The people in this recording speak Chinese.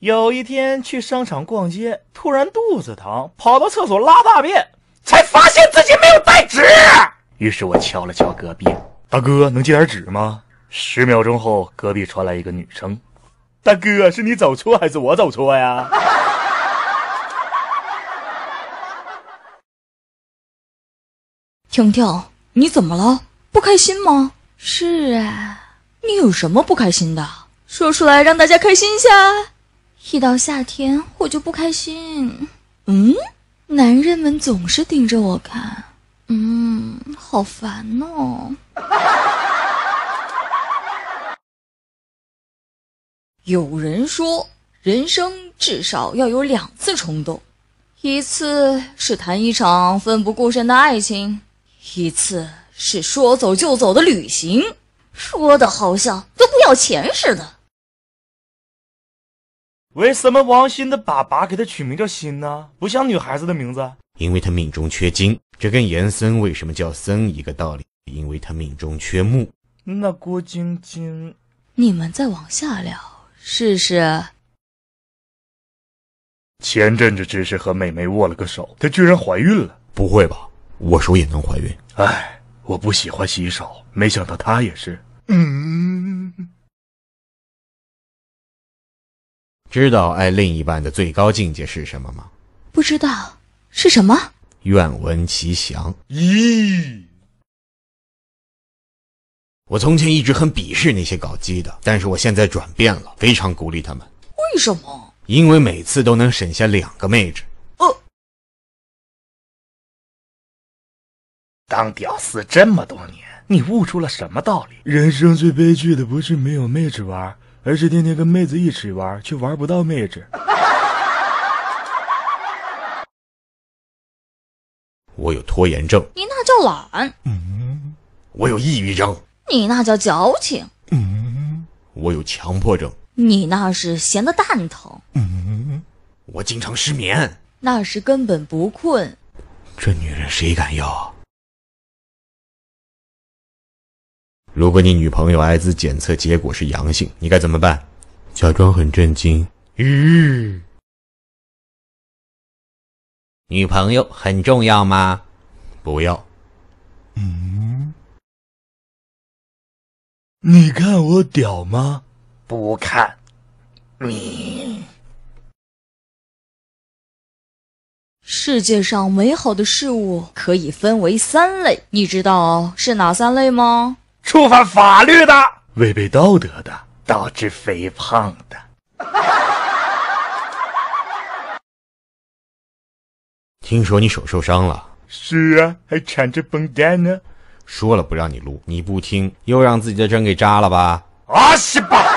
有一天去商场逛街，突然肚子疼，跑到厕所拉大便，才发现自己没有带纸。于是我敲了敲隔壁，大哥，能借点纸吗？十秒钟后，隔壁传来一个女声：“大哥，是你走错还是我走错呀？”婷 婷，你怎么了？不开心吗？是啊，你有什么不开心的？说出来让大家开心一下。一到夏天，我就不开心。嗯，男人们总是盯着我看。嗯，好烦哦。有人说，人生至少要有两次冲动，一次是谈一场奋不顾身的爱情，一次是说走就走的旅行。说的好像都不要钱似的。为什么王鑫的爸爸给他取名叫鑫呢？不像女孩子的名字。因为他命中缺金，这跟严森为什么叫森一个道理。因为他命中缺木。那郭晶晶，你们再往下聊试试。前阵子只是和美妹握了个手，她居然怀孕了？不会吧？握手也能怀孕？哎，我不喜欢洗手，没想到她也是。嗯。知道爱另一半的最高境界是什么吗？不知道是什么？愿闻其详。咦，我从前一直很鄙视那些搞基的，但是我现在转变了，非常鼓励他们。为什么？因为每次都能省下两个妹纸。呃，当屌丝这么多年，你悟出了什么道理？人生最悲剧的不是没有妹纸玩。而是天天跟妹子一起玩，却玩不到妹子。我有拖延症，你那叫懒；嗯，我有抑郁症，你那叫矫情；嗯，我有强迫症，你那是闲的蛋疼；嗯，我经常失眠，那是根本不困。这女人谁敢要？如果你女朋友艾滋检测结果是阳性，你该怎么办？假装很震惊。嗯，女朋友很重要吗？不要。嗯，你看我屌吗？不看。你。世界上美好的事物可以分为三类，你知道是哪三类吗？触犯法律的，违背道德的，导致肥胖的。听说你手受伤了？是啊，还缠着绷带呢。说了不让你录，你不听，又让自己的针给扎了吧？阿西吧。